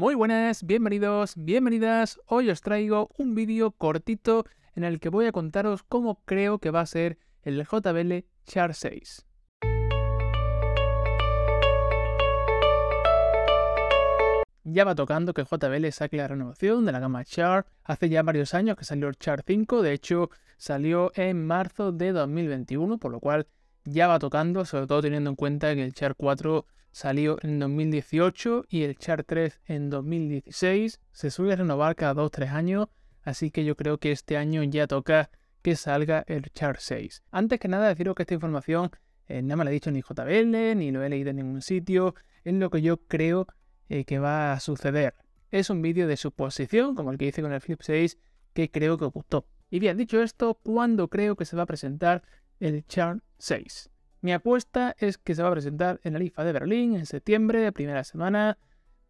Muy buenas, bienvenidos, bienvenidas. Hoy os traigo un vídeo cortito en el que voy a contaros cómo creo que va a ser el JBL Char 6. Ya va tocando que JBL saque la renovación de la gama Char. Hace ya varios años que salió el Char 5, de hecho salió en marzo de 2021, por lo cual ya va tocando, sobre todo teniendo en cuenta que el Char 4 salió en 2018 y el Char 3 en 2016. Se suele renovar cada 2-3 años, así que yo creo que este año ya toca que salga el Char 6. Antes que nada, deciros que esta información eh, nada no me la he dicho ni JBL, ni lo he leído en ningún sitio, es lo que yo creo eh, que va a suceder. Es un vídeo de suposición, como el que hice con el Flip 6, que creo que gustó. Y bien, dicho esto, ¿cuándo creo que se va a presentar el Char 6? Mi apuesta es que se va a presentar en la IFA de Berlín en septiembre, primera semana.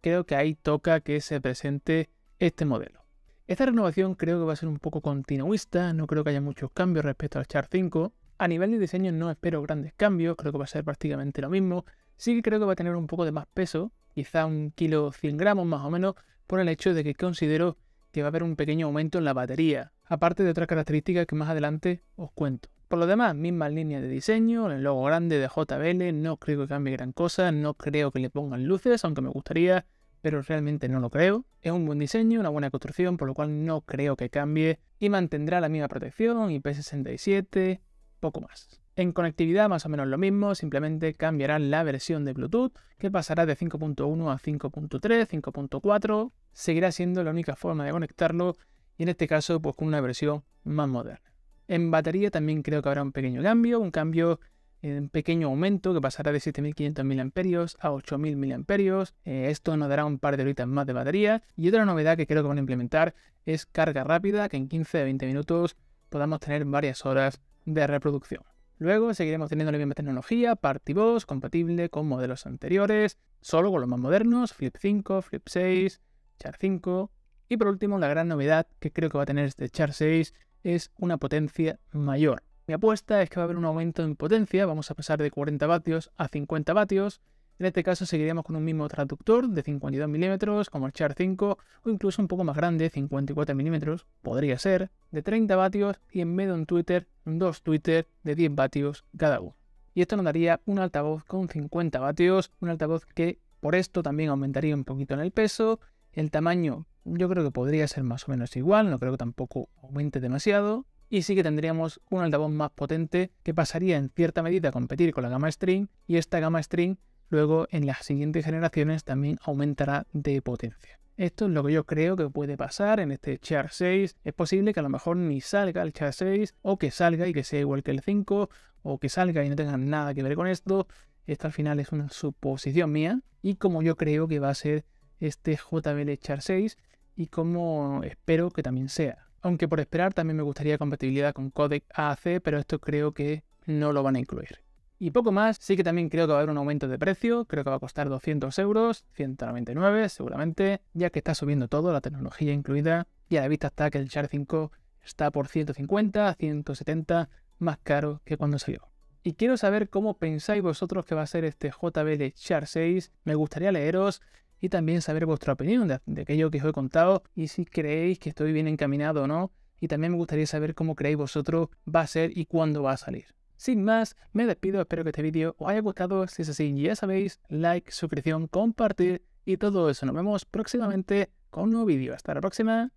Creo que ahí toca que se presente este modelo. Esta renovación creo que va a ser un poco continuista, no creo que haya muchos cambios respecto al Char 5. A nivel de diseño no espero grandes cambios, creo que va a ser prácticamente lo mismo. Sí que creo que va a tener un poco de más peso, quizá un kilo 100 gramos más o menos, por el hecho de que considero que va a haber un pequeño aumento en la batería, aparte de otras características que más adelante os cuento. Por lo demás, misma línea de diseño, el logo grande de JBL, no creo que cambie gran cosa, no creo que le pongan luces, aunque me gustaría, pero realmente no lo creo. Es un buen diseño, una buena construcción, por lo cual no creo que cambie y mantendrá la misma protección, IP67, poco más. En conectividad más o menos lo mismo, simplemente cambiarán la versión de Bluetooth, que pasará de 5.1 a 5.3, 5.4, seguirá siendo la única forma de conectarlo y en este caso pues con una versión más moderna. En batería también creo que habrá un pequeño cambio, un cambio, eh, un pequeño aumento que pasará de 7500 mAh a 8000 mAh. Eh, esto nos dará un par de horitas más de batería. Y otra novedad que creo que van a implementar es carga rápida, que en 15-20 minutos podamos tener varias horas de reproducción. Luego seguiremos teniendo la misma tecnología, Party Boss, compatible con modelos anteriores, solo con los más modernos, Flip 5, Flip 6, Char 5. Y por último, la gran novedad que creo que va a tener este Char 6 es una potencia mayor. Mi apuesta es que va a haber un aumento en potencia, vamos a pasar de 40 vatios a 50 vatios. En este caso seguiríamos con un mismo traductor de 52 mm como el Char 5, o incluso un poco más grande, 54 mm podría ser, de 30 vatios y en medio de un Twitter, dos Twitter de 10 vatios cada uno. Y esto nos daría un altavoz con 50 vatios, un altavoz que por esto también aumentaría un poquito en el peso, el tamaño yo creo que podría ser más o menos igual, no creo que tampoco aumente demasiado. Y sí que tendríamos un altavoz más potente que pasaría en cierta medida a competir con la gama string y esta gama string luego en las siguientes generaciones también aumentará de potencia. Esto es lo que yo creo que puede pasar en este Char 6. Es posible que a lo mejor ni salga el Char 6 o que salga y que sea igual que el 5 o que salga y no tenga nada que ver con esto. Esto al final es una suposición mía y como yo creo que va a ser este JBL Char 6 y como espero que también sea. Aunque por esperar también me gustaría compatibilidad con codec AAC, pero esto creo que no lo van a incluir. Y poco más, sí que también creo que va a haber un aumento de precio, creo que va a costar 200 euros, 199 seguramente, ya que está subiendo todo, la tecnología incluida, y a la vista está que el Char 5 está por 150, 170 más caro que cuando salió. Y quiero saber cómo pensáis vosotros que va a ser este JBL Char 6, me gustaría leeros, y también saber vuestra opinión de, aquello que os he contado y si creéis que estoy bien encaminado o no. Y también me gustaría saber cómo creéis vosotros va a ser y cuándo va a salir. Sin más, me despido, espero que este vídeo os haya gustado, si es así ya sabéis, like, suscripción, compartir y todo eso. Nos vemos próximamente con un nuevo vídeo. Hasta la próxima.